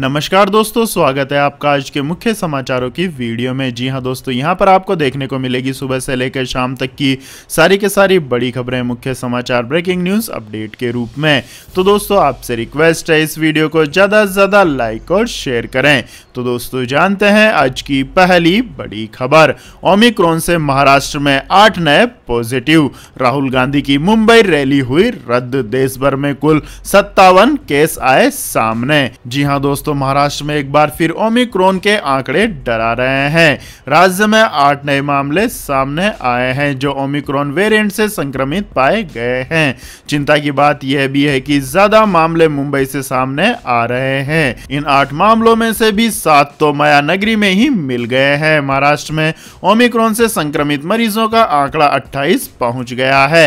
नमस्कार दोस्तों स्वागत है आपका आज के मुख्य समाचारों की वीडियो में जी हां दोस्तों यहां पर आपको देखने को मिलेगी सुबह से लेकर शाम तक की सारी के सारी बड़ी खबरें मुख्य समाचार ब्रेकिंग न्यूज अपडेट के रूप में तो दोस्तों आपसे रिक्वेस्ट है इस वीडियो को ज़्यादा से ज़्यादा लाइक और शेयर करें तो दोस्तों जानते हैं आज की पहली बड़ी खबर ओमिक्रॉन से महाराष्ट्र में आठ नए पॉजिटिव राहुल गांधी की मुंबई रैली हुई रद्द देश भर में कुल सत्तावन केस आए सामने जी हाँ दोस्तों दोस्तों महाराष्ट्र में एक बार फिर ओमिक्रोन के आंकड़े डरा रहे हैं राज्य में आठ नए मामले सामने आए हैं जो ओमिक्रोन वेरिएंट से संक्रमित पाए गए हैं चिंता की बात यह भी है कि ज्यादा मामले मुंबई से सामने आ रहे हैं इन आठ मामलों में से भी सात तो माया नगरी में ही मिल गए हैं महाराष्ट्र में ओमिक्रोन से संक्रमित मरीजों का आंकड़ा अट्ठाईस पहुंच गया है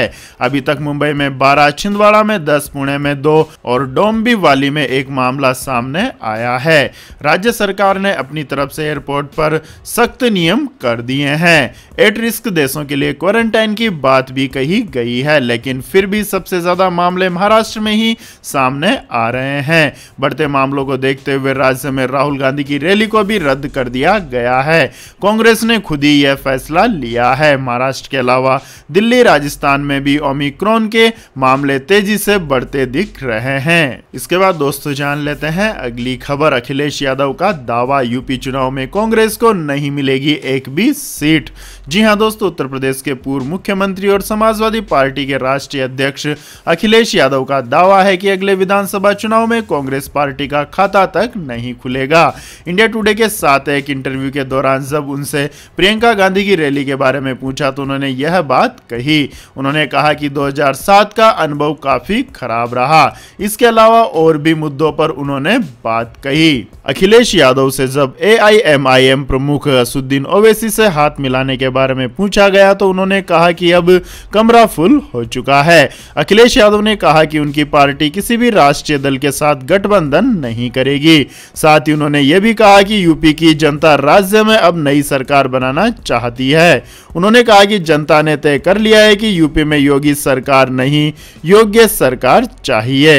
अभी तक मुंबई में बारह छिंदवाड़ा में दस पुणे में दो और डोम्बी वाली में एक मामला सामने आया आया है राज्य सरकार ने अपनी तरफ से एयरपोर्ट पर सख्त नियम कर दिए हैं एट रिस्क देशों के लिए क्वारंटाइन की बात भी कही गई है लेकिन फिर भी सबसे ज़्यादा मामले महाराष्ट्र में ही सामने आ रहे हैं बढ़ते मामलों को देखते हुए राज्य में राहुल गांधी की रैली को भी रद्द कर दिया गया है कांग्रेस ने खुद ही यह फैसला लिया है महाराष्ट्र के अलावा दिल्ली राजस्थान में भी ओमिक्रॉन के मामले तेजी से बढ़ते दिख रहे हैं इसके बाद दोस्तों जान लेते हैं अगली बड़ी खबर अखिलेश यादव का दावा यूपी चुनाव में कांग्रेस को नहीं मिलेगी एक भी सीट जी हाँ दोस्तों उत्तर प्रदेश के पूर्व मुख्यमंत्री और समाजवादी पार्टी के राष्ट्रीय अध्यक्ष अखिलेश यादव का दावा है कि अगले विधानसभा चुनाव में कांग्रेस पार्टी का खाता तक नहीं खुलेगा इंडिया टुडे के साथ एक इंटरव्यू के दौरान जब उनसे प्रियंका गांधी की रैली के बारे में पूछा तो उन्होंने यह बात कही उन्होंने कहा कि दो का अनुभव काफी खराब रहा इसके अलावा और भी मुद्दों पर उन्होंने बात कही अखिलेश यादव से जब ए प्रमुख असुद्दीन ओवैसी से हाथ मिलाने के बाद बारे में पूछा गया तो उन्होंने कहा कि अब कमरा फुल हो चुका है अखिलेश यादव ने कहा कि उनकी पार्टी किसी भी राष्ट्रीय दल के साथ गठबंधन नहीं करेगी साथ ही उन्होंने ये भी कहा कि यूपी की जनता राज्य में अब नई सरकार बनाना चाहती है उन्होंने कहा कि जनता ने तय कर लिया है कि यूपी में योगी सरकार नहीं योग्य सरकार चाहिए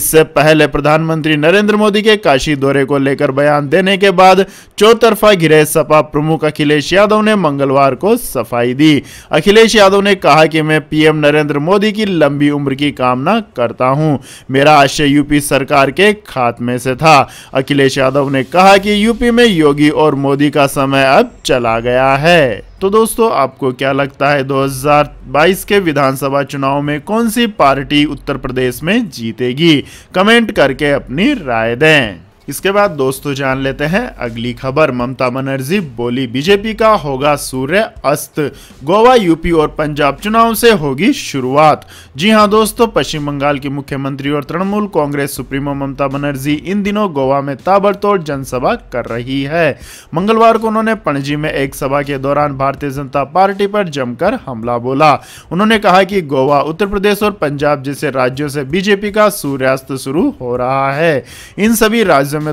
इससे पहले प्रधानमंत्री नरेंद्र मोदी के काशी दौरे को लेकर बयान देने के बाद चौतरफा घिरे सपा प्रमुख अखिलेश यादव ने मंगलवार सरकार को सफाई दी अखिलेश यादव ने कहा कि मैं पीएम नरेंद्र मोदी की लंबी उम्र की कामना करता हूं मेरा आशय यूपी सरकार के खात्मे से था अखिलेश यादव ने कहा कि यूपी में योगी और मोदी का समय अब चला गया है तो दोस्तों आपको क्या लगता है 2022 के विधानसभा चुनाव में कौन सी पार्टी उत्तर प्रदेश में जीतेगी कमेंट करके अपनी राय दें इसके बाद दोस्तों जान लेते हैं अगली खबर ममता बनर्जी बोली बीजेपी का होगा सूर्य अस्त गोवा यूपी और पंजाब चुनाव से होगी शुरुआत जी हां दोस्तों पश्चिम बंगाल की मुख्यमंत्री और तृणमूल कांग्रेस सुप्रीमो ममता बनर्जी इन दिनों गोवा में ताबड़तोड़ जनसभा कर रही है मंगलवार को उन्होंने पणजी में एक सभा के दौरान भारतीय जनता पार्टी पर जमकर हमला बोला उन्होंने कहा कि गोवा उत्तर प्रदेश और पंजाब जैसे राज्यों से बीजेपी का सूर्यास्त शुरू हो रहा है इन सभी राज्यों राज्य में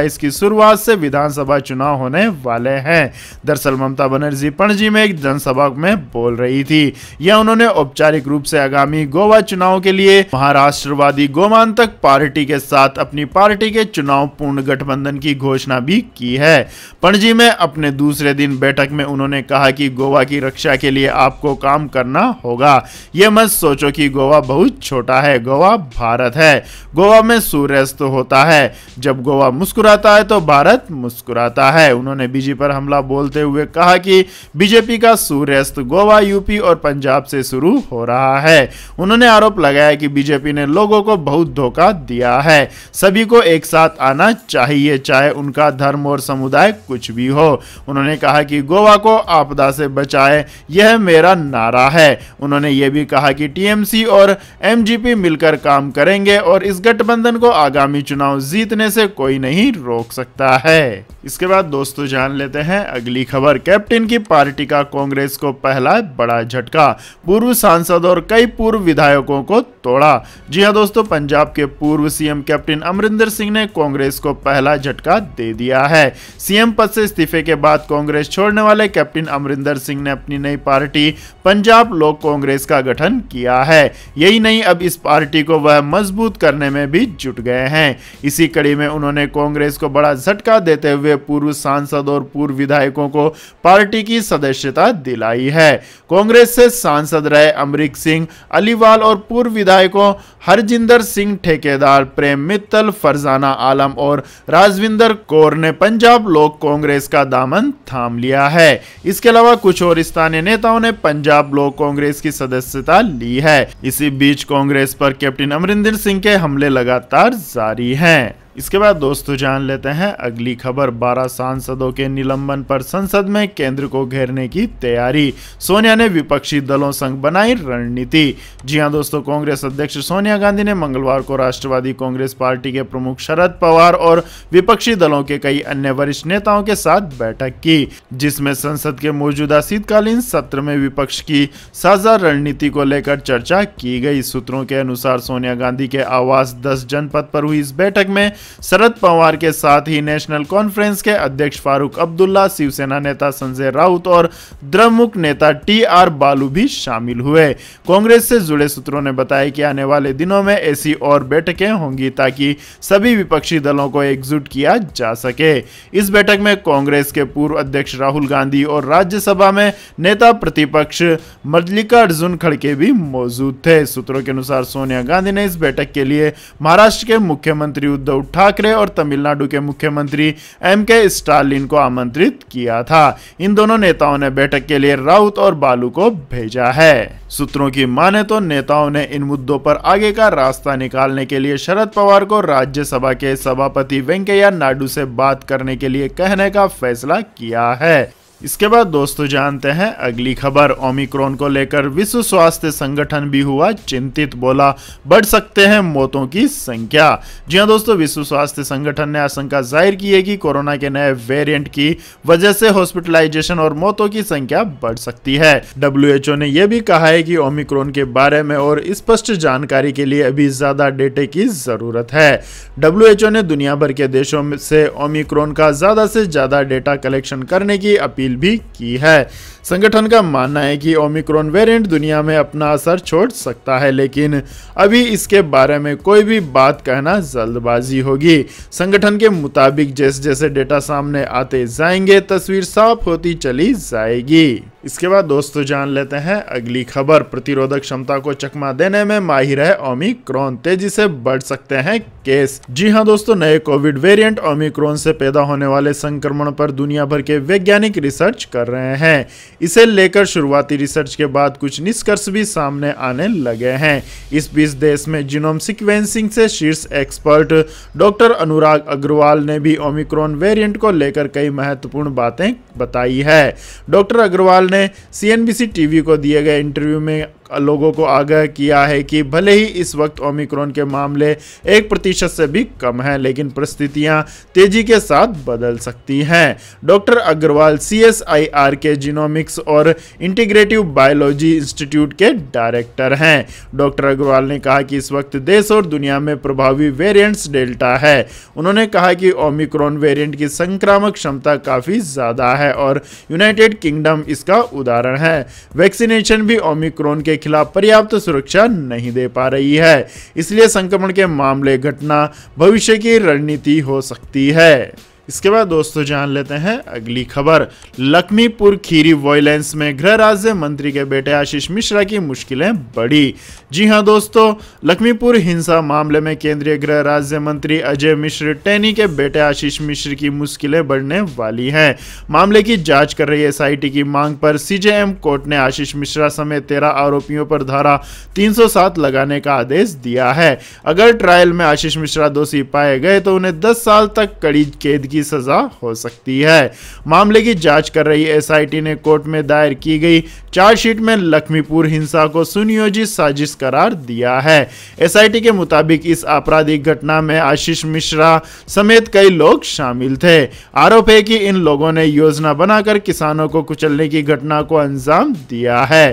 2022 की शुरुआत से विधानसभा चुनाव होने वाले हैं दरअसल ममता बनर्जी पणजी में एक जनसभा में बोल रही थी यह उन्होंने औपचारिक रूप से आगामी गोवा चुनाव के लिए महाराष्ट्रवादी गोमांतक पार्टी के साथ अपनी पार्टी के चुनाव पूर्ण गठबंधन की घोषणा भी की है पणजी में अपने दूसरे दिन बैठक में उन्होंने कहा कि गोवा की रक्षा के लिए आपको काम करना होगा ये मत सोचो कि गोवा बहुत छोटा है गोवा भारत है गोवा में सूर्यास्त होता है जब गोवा मुस्कुराता है तो भारत मुस्कुराता है उन्होंने बीजेपी पर हमला बोलते हुए कहा कि बीजेपी का सूर्यास्त गोवा यूपी और पंजाब से शुरू हो रहा है उन्होंने आरोप लगाया कि बीजेपी ने लोगों को बहुत धोखा दिया है सभी को एक साथ आना चाहिए चाहे उनका धर्म और समुदाय कुछ भी हो उन्होंने कहा कि गोवा को आपदा से बचाए यह मेरा नारा है उन्होंने ये भी कहा कि टीएमसी और एमजीपी मिलकर काम करेंगे और इस गठबंधन को आगामी चुनाव जीतने से से कोई नहीं रोक सकता है इसके बाद दोस्तों जान लेते हैं अगली खबर कैप्टन की पार्टी का कांग्रेस को पहला बड़ा झटका पूर्व सांसद और कई पूर्व विधायकों को तोड़ा जी हाँ दोस्तों पंजाब के पूर्व सीएम कैप्टन अमरिंदर सिंह ने कांग्रेस को पहला झटका दे दिया है सीएम पद से इस्तीफे के बाद कांग्रेस छोड़ने वाले कैप्टन अमरिंदर सिंह ने अपनी नई पार्टी पंजाब लोक कांग्रेस का गठन किया है यही नहीं अब इस पार्टी को वह मजबूत करने में भी जुट गए हैं इसी कड़ी में उन्होंने कांग्रेस को बड़ा झटका देते हुए पूर्व सांसद और पूर्व विधायकों को पार्टी की सदस्यता दिलाई है कांग्रेस से सांसद रहे अमरीक सिंह अलीवाल और पूर्व विधायकों हरजिंदर सिंह ठेकेदार प्रेम मित्तल फरजाना आलम और राजविंदर कौर ने पंजाब लोक कांग्रेस का दामन थाम लिया है इसके अलावा कुछ और स्थानीय नेताओं ने पंजाब लोक कांग्रेस की सदस्यता ली है इसी बीच कांग्रेस पर कैप्टन अमरिंदर सिंह के हमले लगातार जारी हैं इसके बाद दोस्तों जान लेते हैं अगली खबर 12 सांसदों के निलंबन पर संसद में केंद्र को घेरने की तैयारी सोनिया ने विपक्षी दलों संग बनाई रणनीति जी हाँ दोस्तों कांग्रेस अध्यक्ष सोनिया गांधी ने मंगलवार को राष्ट्रवादी कांग्रेस पार्टी के प्रमुख शरद पवार और विपक्षी दलों के कई अन्य वरिष्ठ नेताओं के साथ बैठक की जिसमें संसद के मौजूदा शीतकालीन सत्र में विपक्ष की साझा रणनीति को लेकर चर्चा की गई सूत्रों के अनुसार सोनिया गांधी के आवास दस जनपद पर हुई इस बैठक में शरद पवार के साथ ही नेशनल कॉन्फ्रेंस के अध्यक्ष फारूक अब्दुल्ला शिवसेना नेता संजय राउत और द्रमुख नेता टी आर बालू भी शामिल हुए कांग्रेस से जुड़े सूत्रों ने बताया कि आने वाले दिनों में ऐसी और बैठकें होंगी ताकि सभी विपक्षी दलों को एकजुट किया जा सके इस बैठक में कांग्रेस के पूर्व अध्यक्ष राहुल गांधी और राज्यसभा में नेता प्रतिपक्ष मल्लिकार्जुन खड़के भी मौजूद थे सूत्रों के अनुसार सोनिया गांधी ने इस बैठक के लिए महाराष्ट्र के मुख्यमंत्री उद्धव ठाकरे और तमिलनाडु के मुख्यमंत्री एम के स्टालिन को आमंत्रित किया था इन दोनों नेताओं ने बैठक के लिए राउत और बालू को भेजा है सूत्रों की माने तो नेताओं ने इन मुद्दों पर आगे का रास्ता निकालने के लिए शरद पवार को राज्यसभा के सभापति वेंकैया नायडू से बात करने के लिए कहने का फैसला किया है इसके बाद दोस्तों जानते हैं अगली खबर ओमिक्रॉन को लेकर विश्व स्वास्थ्य संगठन भी हुआ चिंतित बोला बढ़ सकते हैं मौतों की संख्या जी हाँ दोस्तों विश्व स्वास्थ्य संगठन ने आशंका जाहिर की है कि कोरोना के नए वेरिएंट की वजह से हॉस्पिटलाइजेशन और मौतों की संख्या बढ़ सकती है डब्ल्यू ने यह भी कहा है कि ओमिक्रोन के बारे में और स्पष्ट जानकारी के लिए अभी ज्यादा डेटे की जरूरत है डब्ल्यू ने दुनिया भर के देशों से ओमिक्रोन का ज्यादा से ज्यादा डेटा कलेक्शन करने की अपील अपील भी की है संगठन का मानना है कि ओमिक्रॉन वेरिएंट दुनिया में अपना असर छोड़ सकता है लेकिन अभी इसके बारे में कोई भी बात कहना जल्दबाजी होगी संगठन के मुताबिक जैसे जैसे डेटा सामने आते जाएंगे तस्वीर साफ होती चली जाएगी इसके बाद दोस्तों जान लेते हैं अगली खबर प्रतिरोधक क्षमता को चकमा देने में माहिर है ओमिक्रॉन तेजी से बढ़ सकते हैं केस जी हाँ दोस्तों नए कोविड वेरिएंट ओमिक्रॉन से पैदा होने वाले संक्रमण पर दुनिया भर के वैज्ञानिक रिसर्च कर रहे हैं इसे लेकर शुरुआती रिसर्च के बाद कुछ निष्कर्ष भी सामने आने लगे हैं इस बीच देश में जीनोम सिक्वेंसिंग से शीर्ष एक्सपर्ट डॉक्टर अनुराग अग्रवाल ने भी ओमिक्रॉन वेरिएंट को लेकर कई महत्वपूर्ण बातें बताई है डॉक्टर अग्रवाल ने सीएनबीसी टीवी को दिए गए इंटरव्यू में लोगों को आगाह किया है कि भले ही इस वक्त ओमिक्रॉन के मामले एक प्रतिशत से भी कम हैं लेकिन परिस्थितियां तेजी के साथ बदल सकती हैं डॉक्टर अग्रवाल सी के जीनोमिक्स और इंटीग्रेटिव बायोलॉजी इंस्टीट्यूट के डायरेक्टर हैं डॉक्टर अग्रवाल ने कहा कि इस वक्त देश और दुनिया में प्रभावी वेरियंट्स डेल्टा है उन्होंने कहा कि ओमिक्रॉन वेरियंट की संक्रामक क्षमता काफ़ी ज़्यादा है और यूनाइटेड किंगडम इसका उदाहरण है वैक्सीनेशन भी ओमिक्रॉन के खिलाफ पर्याप्त सुरक्षा नहीं दे पा रही है इसलिए संक्रमण के मामले घटना भविष्य की रणनीति हो सकती है इसके बाद दोस्तों जान लेते हैं अगली खबर लखमीपुर खीरी वॉयलेंस में गृह राज्य मंत्री के बेटे आशीष मिश्रा की मुश्किलें बढ़ी जी हाँ दोस्तों लखमीपुर हिंसा मामले में केंद्रीय गृह राज्य मंत्री अजय मिश्र टेनी के बेटे आशीष मिश्र की मुश्किलें बढ़ने वाली हैं मामले की जांच कर रही एसआईटी की मांग पर सीजेएम कोर्ट ने आशीष मिश्रा समेत तेरह आरोपियों पर धारा तीन लगाने का आदेश दिया है अगर ट्रायल में आशीष मिश्रा दोषी पाए गए तो उन्हें दस साल तक कड़ी कैद की की सजा हो सकती है मामले की जांच कर रही एसआईटी ने कोर्ट में दायर की गई चार्जशीट में लक्ष्मीपुर हिंसा को सुनियोजित साजिश करार दिया है एसआईटी के मुताबिक इस आपराधिक घटना में आशीष मिश्रा समेत कई लोग शामिल थे आरोप है कि इन लोगों ने योजना बनाकर किसानों को कुचलने की घटना को अंजाम दिया है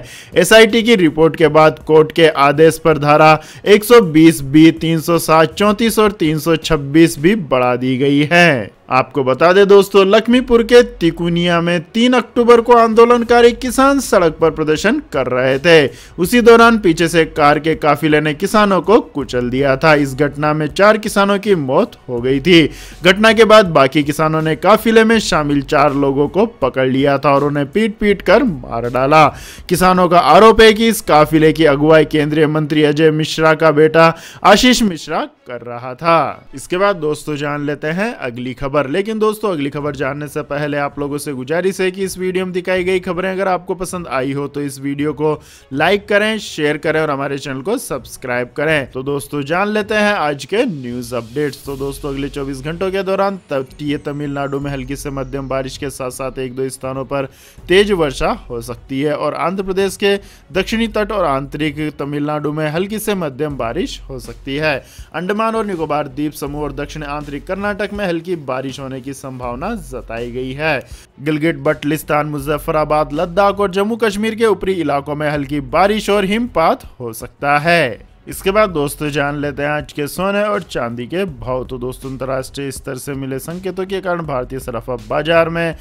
एसआईटी की रिपोर्ट के बाद कोर्ट के आदेश पर धारा 120 बी 307, 34 और 326 भी बढ़ा दी गई है आपको बता दें दोस्तों लखमीपुर के तिकुनिया में तीन अक्टूबर को आंदोलनकारी किसान सड़क पर प्रदर्शन कर रहे थे उसी दौरान पीछे से कार के काफिले ने किसानों को कुचल दिया था इस घटना में चार किसानों की मौत हो गई थी घटना के बाद बाकी किसानों ने काफिले में शामिल चार लोगों को पकड़ लिया था और उन्हें पीट पीट कर मार डाला किसानों का आरोप है कि इस काफिले की अगुवाई केंद्रीय मंत्री अजय मिश्रा का बेटा आशीष मिश्रा कर रहा था इसके बाद दोस्तों जान लेते हैं अगली खबर खबर लेकिन दोस्तों अगली खबर जानने से पहले आप लोगों से गुजारिश है कि इस वीडियो में दिखाई गई खबरें अगर आपको पसंद आई हो तो इस वीडियो को लाइक करें शेयर करें और हमारे चैनल को सब्सक्राइब करें तो दोस्तों जान लेते हैं आज के न्यूज अपडेट्स तो दोस्तों अगले चौबीस घंटों के दौरान तटीय तमिलनाडु में हल्की से मध्यम बारिश के साथ साथ एक दो स्थानों पर तेज वर्षा हो सकती है और आंध्र प्रदेश के दक्षिणी तट और आंतरिक तमिलनाडु में हल्की से मध्यम बारिश हो सकती है अंडमान और निकोबार द्वीप समूह और दक्षिण आंतरिक कर्नाटक में हल्की बारिश बारिश होने की संभावना जताई गई है गिलगिट बटलिस्तान मुजफ्फराबाद लद्दाख और जम्मू कश्मीर के ऊपरी इलाकों में हल्की बारिश और हिमपात हो सकता है इसके बाद दोस्तों जान लेते हैं आज के सोने और चांदी के भाव तो दोस्तों अंतर्राष्ट्रीय स्तर से मिले संकेतों के कारण भारतीय सराफा बाजार में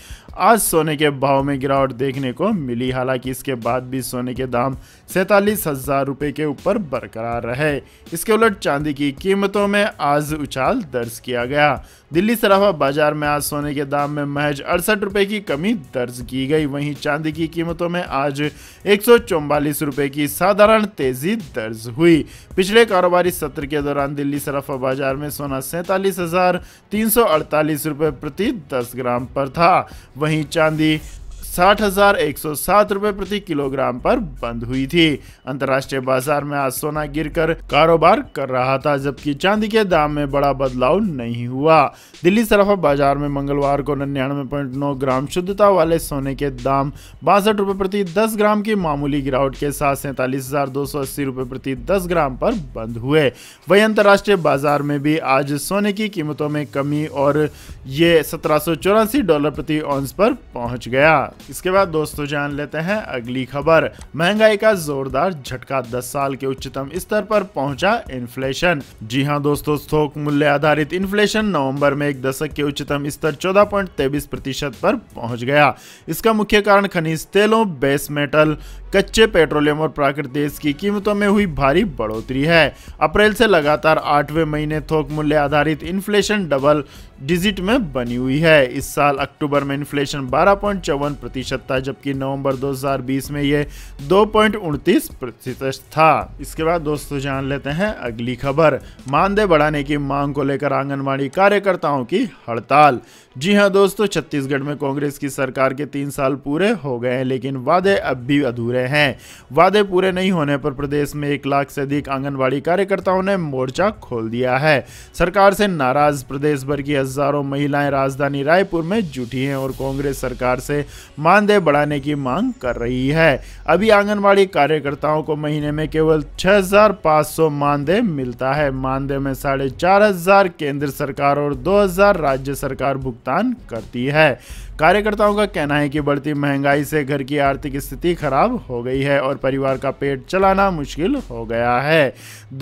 आज सोने के भाव में गिरावट देखने को मिली हालांकि इसके बाद भी सोने के दाम सैतालीस हजार रुपये के ऊपर बरकरार रहे इसके उलट चांदी की कीमतों में आज उछाल दर्ज किया गया दिल्ली सराफा बाजार में आज सोने के दाम में महज अड़सठ रुपए की कमी दर्ज की गई वहीं चांदी की कीमतों में आज एक रुपए की साधारण तेजी दर्ज हुई पिछले कारोबारी सत्र के दौरान दिल्ली सराफा बाजार में सोना अड़तालीस रुपए प्रति दस ग्राम पर था वहीं चांदी साठ हजार एक सौ सात रुपए प्रति किलोग्राम पर बंद हुई थी अंतर्राष्ट्रीय बाजार में आज सोना गिरकर कारोबार कर रहा था जबकि चांदी के दाम में बड़ा बदलाव नहीं हुआ दिल्ली सराफा बाजार में मंगलवार को निन्यानवे पॉइंट नौ ग्राम शुद्धता वाले सोने के दाम बासठ रुपए प्रति दस ग्राम की मामूली गिरावट के साथ सैंतालीस हजार दो सौ अस्सी रुपए प्रति दस ग्राम पर बंद हुए वही अंतर्राष्ट्रीय बाजार में भी आज सोने की कीमतों में कमी और ये सत्रह डॉलर प्रति ऑंस पर पहुंच गया इसके बाद दोस्तों जान लेते हैं अगली खबर महंगाई का जोरदार झटका 10 साल के उच्चतम स्तर पर पहुंचा इन्फ्लेशन जी हाँ दोस्तों थोक मूल्य आधारित इन्फ्लेशन नवंबर में एक दशक के उच्चतम स्तर चौदह पॉइंट प्रतिशत पर पहुंच गया इसका मुख्य कारण खनिज तेलों बेस मेटल कच्चे पेट्रोलियम और प्राकृतिक देश की कीमतों में हुई भारी बढ़ोतरी है अप्रैल से लगातार आठवें महीने थोक मूल्य आधारित इन्फ्लेशन डबल डिजिट में बनी हुई है इस साल अक्टूबर में इन्फ्लेशन बारह चौवन प्रतिशत था जबकि नवंबर 2020 में यह दो प्रतिशत था इसके बाद दोस्तों जान लेते हैं अगली खबर मानदेय बढ़ाने की मांग को लेकर आंगनबाड़ी कार्यकर्ताओं की हड़ताल जी हाँ दोस्तों छत्तीसगढ़ में कांग्रेस की सरकार के तीन साल पूरे हो गए हैं लेकिन वादे अब भी अधूरे हैं वादे पूरे नहीं होने पर प्रदेश में एक लाख से अधिक आंगनबाड़ी कार्यकर्ताओं ने मोर्चा खोल दिया है सरकार से नाराज प्रदेश भर की हजारों महिलाएं राजधानी रायपुर में जुटी हैं और कांग्रेस सरकार से मानदेय बढ़ाने की मांग कर रही है अभी आंगनबाड़ी कार्यकर्ताओं को महीने में केवल छः हजार मानदेय मिलता है मानदेय में साढ़े चार हजार केंद्र सरकार और दो हजार राज्य सरकार भुगतान भुगतान करती है कार्यकर्ताओं का कहना है कि बढ़ती महंगाई से घर की आर्थिक स्थिति खराब हो गई है और परिवार का पेट चलाना मुश्किल हो गया है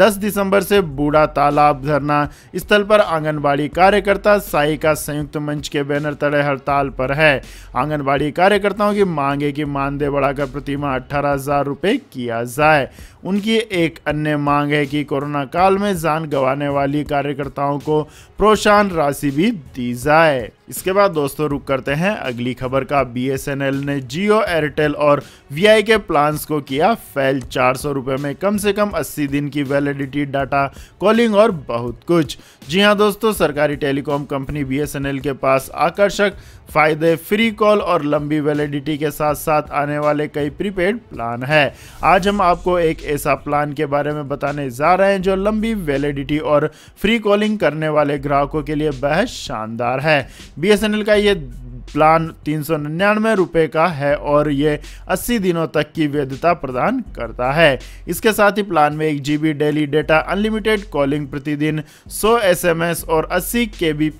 10 दिसंबर से बूढ़ा तालाब धरना स्थल पर आंगनबाड़ी कार्यकर्ता साई का संयुक्त मंच के बैनर तले हड़ताल पर है आंगनबाड़ी कार्यकर्ताओं की मांग है कि मानदेय बढ़ाकर प्रतिमा अठारह हजार किया जाए उनकी एक अन्य मांग है कि कोरोना काल में जान गंवाने वाली कार्यकर्ताओं को प्रोत्साहन राशि भी दी जाए इसके बाद दोस्तों रुक करते हैं अगली खबर का बीएसएनएल ने जियो एयरटेल और वीआई के प्लान्स को किया फैल चार सौ रुपए में कम से कम 80 दिन की वैलिडिटी डाटा कॉलिंग और बहुत कुछ जी हाँ दोस्तों सरकारी टेलीकॉम कंपनी बी के पास आकर्षक फायदे फ्री कॉल और लंबी वैलिडिटी के साथ साथ आने वाले कई प्रीपेड प्लान है आज हम आपको एक ऐसा प्लान के बारे में बताने जा रहे हैं जो लंबी वैलिडिटी और फ्री कॉलिंग करने वाले ग्राहकों के लिए बेहद शानदार है बी का ये प्लान तीन सौ निन्यानवे रुपये का है और ये 80 दिनों तक की वैधता प्रदान करता है इसके साथ ही प्लान में एक G daily data unlimited calling प्रतिदिन 100 एस और 80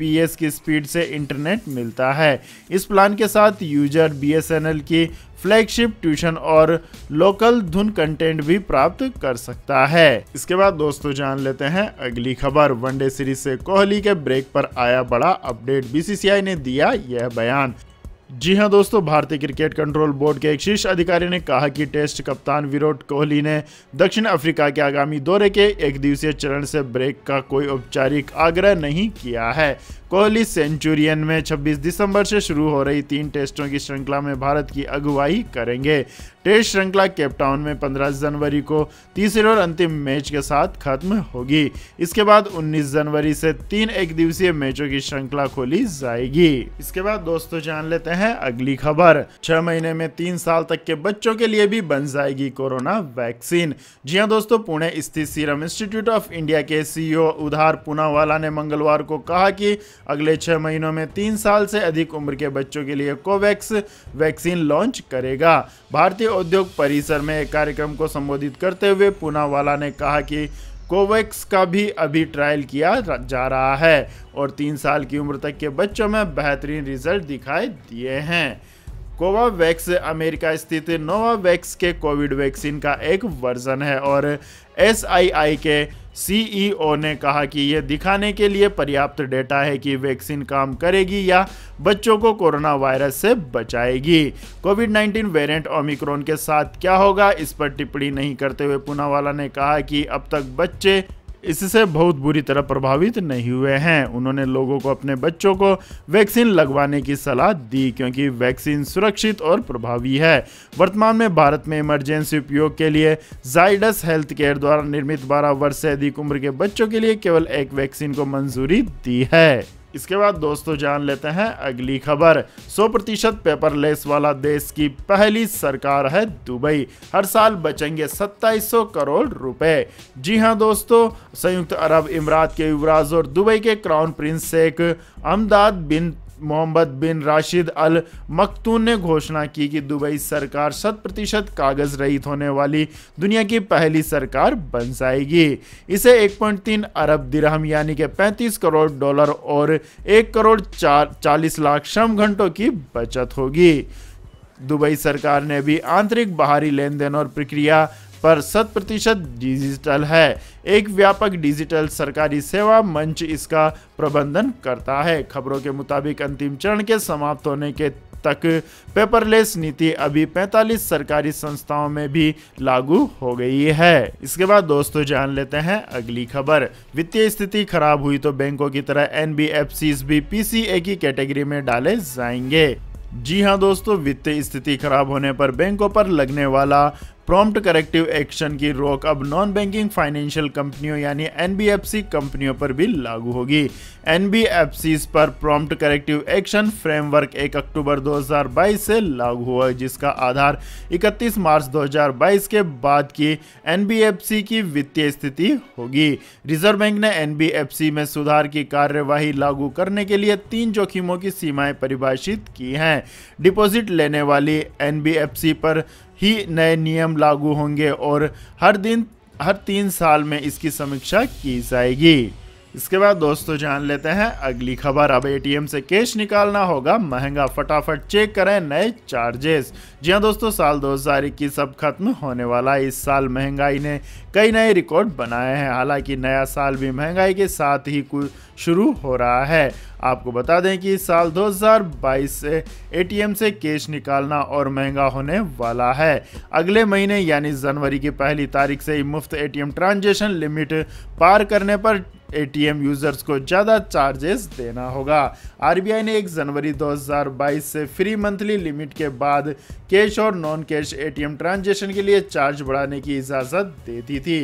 एस की स्पीड से इंटरनेट मिलता है इस प्लान के साथ यूजर एल की फ्लैगशिप ट्यूशन और लोकल धुन कंटेंट भी प्राप्त कर सकता है इसके बाद दोस्तों जान लेते हैं अगली खबर वनडे सीरीज से कोहली के ब्रेक पर आया बड़ा अपडेट बीसीसीआई ने दिया यह बयान जी हां दोस्तों भारतीय क्रिकेट कंट्रोल बोर्ड के एक शीर्ष अधिकारी ने कहा कि टेस्ट कप्तान विराट कोहली ने दक्षिण अफ्रीका के आगामी दौरे के एक दिवसीय चरण से ब्रेक का कोई औपचारिक आग्रह नहीं किया है कोहली सेंचुरियन में 26 दिसंबर से शुरू हो रही तीन टेस्टों की श्रृंखला में भारत की अगुवाई करेंगे टेस्ट श्रृंखला केपटाउन में 15 जनवरी को तीसरे और अंतिम मैच के साथ खत्म होगी इसके बाद 19 जनवरी से तीन एक दिवसीय मैचों की श्रृंखला खोली जाएगी इसके बाद दोस्तों जान लेते हैं है अगली खबर छह महीने में तीन साल तक के बच्चों के लिए भी बन जाएगी कोरोना वैक्सीन जी हाँ दोस्तों पुणे स्थित सीरम इंस्टीट्यूट ऑफ इंडिया के सीईओ उधार पूनावाला ने मंगलवार को कहा कि अगले छह महीनों में तीन साल से अधिक उम्र के बच्चों के लिए कोवैक्स वैक्सीन लॉन्च करेगा भारतीय उद्योग परिसर में एक कार्यक्रम को संबोधित करते हुए पूनावाला ने कहा की कोवैक्स का भी अभी ट्रायल किया जा रहा है और तीन साल की उम्र तक के बच्चों में बेहतरीन रिजल्ट दिखाई दिए हैं कोवावैक्स अमेरिका स्थित नोवावैक्स के कोविड वैक्सीन का एक वर्जन है और एस के सीईओ e ने कहा कि यह दिखाने के लिए पर्याप्त डेटा है कि वैक्सीन काम करेगी या बच्चों को कोरोना वायरस से बचाएगी कोविड 19 वेरिएंट ओमिक्रॉन के साथ क्या होगा इस पर टिप्पणी नहीं करते हुए पूनावाला ने कहा कि अब तक बच्चे इससे बहुत बुरी तरह प्रभावित नहीं हुए हैं उन्होंने लोगों को अपने बच्चों को वैक्सीन लगवाने की सलाह दी क्योंकि वैक्सीन सुरक्षित और प्रभावी है वर्तमान में भारत में इमरजेंसी उपयोग के लिए जाइडस हेल्थ केयर द्वारा निर्मित बारह वर्ष से अधिक उम्र के बच्चों के लिए केवल एक वैक्सीन को मंजूरी दी है इसके बाद दोस्तों जान लेते हैं अगली खबर 100 प्रतिशत पेपरलेस वाला देश की पहली सरकार है दुबई हर साल बचेंगे 2700 करोड़ रुपए जी हां दोस्तों संयुक्त अरब इमरात के युवराज और दुबई के crown prince Sheikh Hamdan bin Mohammed bin Rashid Al Maktoum ने घोषणा की कि दुबई सरकार शत प्रतिशत कागज़ रहित होने वाली दुनिया की पहली सरकार बन जाएगी इसे 1.3 अरब दिरहम यानी कि 35 करोड़ डॉलर और 1 करोड़ चार चालीस लाख श्रम घंटों की बचत होगी दुबई सरकार ने भी आंतरिक बाहरी लेन देन और प्रक्रिया पर शत प्रतिशत डिजिटल है एक व्यापक डिजिटल सरकारी सेवा मंच इसका प्रबंधन करता है खबरों के मुताबिक अंतिम चरण के समाप्त होने के तक पेपरलेस नीति अभी 45 सरकारी संस्थाओं में भी लागू हो गई है इसके बाद दोस्तों जान लेते हैं अगली खबर वित्तीय स्थिति खराब हुई तो बैंकों की तरह एन भी पीसीए की कैटेगरी में डाले जाएंगे जी हाँ दोस्तों वित्तीय स्थिति खराब होने पर बैंकों पर लगने वाला प्रॉम्प्ट करेक्टिव एक्शन की रोक अब नॉन बैंकिंग फाइनेंशियल कंपनियों यानी एनबीएफसी कंपनियों पर भी लागू होगी एनबीएफसी पर प्रॉम्प्ट करेक्टिव एक्शन फ्रेमवर्क 1 अक्टूबर 2022 से लागू हुआ जिसका आधार 31 मार्च 2022 के बाद की एनबीएफसी की वित्तीय स्थिति होगी रिजर्व बैंक ने एनबीएफसी में सुधार की कार्यवाही लागू करने के लिए तीन जोखिमों की सीमाएं परिभाषित की हैं डिपॉजिट लेने वाली एनबीएफसी पर ही नए नियम लागू होंगे और हर दिन हर तीन साल में इसकी समीक्षा की जाएगी इसके बाद दोस्तों जान लेते हैं अगली खबर अब एटीएम से कैश निकालना होगा महंगा फटाफट चेक करें नए चार्जेस जी हाँ दोस्तों साल दो हजार इक्कीस अब खत्म होने वाला है इस साल महंगाई ने कई नए रिकॉर्ड बनाए हैं हालांकि नया साल भी महंगाई के साथ ही शुरू हो रहा है आपको बता दें कि इस साल 2022 से एटीएम से कैश निकालना और महंगा होने वाला है अगले महीने यानी जनवरी की पहली तारीख से ही मुफ्त एटीएम ट्रांजेक्शन लिमिट पार करने पर एटीएम यूज़र्स को ज़्यादा चार्जेस देना होगा आरबीआई ने 1 जनवरी 2022 से फ्री मंथली लिमिट के बाद कैश और नॉन कैश एटीएम ट्रांजैक्शन के लिए चार्ज बढ़ाने की इजाज़त दे दी थी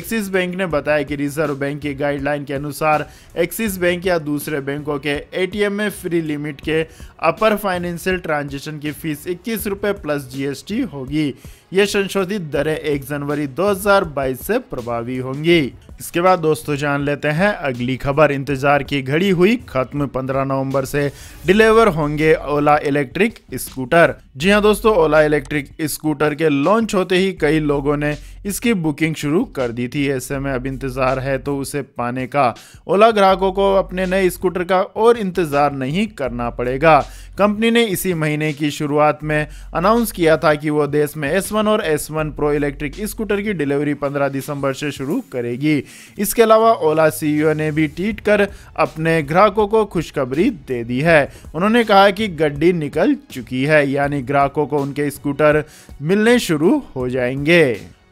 एक्सिस बैंक ने बताया कि रिजर्व बैंक की गाइडलाइन के अनुसार एक्सिस बैंक या दूसरे बैंकों के एटीएम में फ्री लिमिट के अपर फाइनेंशियल ट्रांजेक्शन की फीस इक्कीस रुपये प्लस जीएसटी होगी ये संशोधित दरें 1 जनवरी 2022 से प्रभावी होंगी इसके बाद दोस्तों जान लेते हैं अगली खबर इंतजार की घड़ी हुई खत्म 15 नवंबर से डिलीवर होंगे ओला इलेक्ट्रिक स्कूटर जी हाँ दोस्तों ओला इलेक्ट्रिक स्कूटर के लॉन्च होते ही कई लोगों ने इसकी बुकिंग शुरू कर दी थी ऐसे में अब इंतजार है तो उसे पाने का ओला ग्राहकों को अपने नए स्कूटर का और इंतजार नहीं करना पड़ेगा कंपनी ने इसी महीने की शुरुआत में अनाउंस किया था कि वो देश में एस S1 और S1 प्रो इलेक्ट्रिक स्कूटर की डिलीवरी 15 दिसंबर से शुरू करेगी इसके अलावा ओला सीईओ ने भी ट्वीट कर अपने ग्राहकों को खुशखबरी दे दी है उन्होंने कहा कि गड्डी निकल चुकी है यानी ग्राहकों को उनके स्कूटर मिलने शुरू हो जाएंगे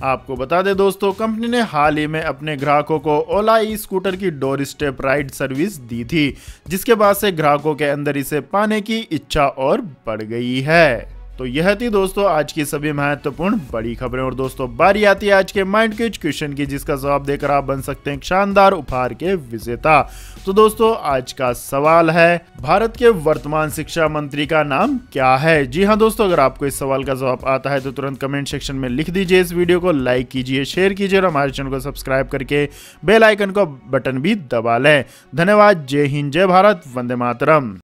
आपको बता दें दोस्तों कंपनी ने हाल ही में अपने ग्राहकों को ओला ई स्कूटर की डोर स्टेप राइड सर्विस दी थी जिसके बाद से ग्राहकों के अंदर इसे पाने की इच्छा और बढ़ गई है तो यह थी दोस्तों आज की सभी महत्वपूर्ण बड़ी खबरें और दोस्तों बारी आती है आज के माइंड क्विज क्वेश्चन की जिसका जवाब देकर आप बन सकते हैं शानदार उपहार के विजेता तो दोस्तों आज का सवाल है भारत के वर्तमान शिक्षा मंत्री का नाम क्या है जी हाँ दोस्तों अगर आपको इस सवाल का जवाब आता है तो तुरंत कमेंट सेक्शन में लिख दीजिए इस वीडियो को लाइक कीजिए शेयर कीजिए और हमारे चैनल को सब्सक्राइब करके बेलाइकन आइकन का बटन भी दबा लें धन्यवाद जय हिंद जय भारत वंदे मातरम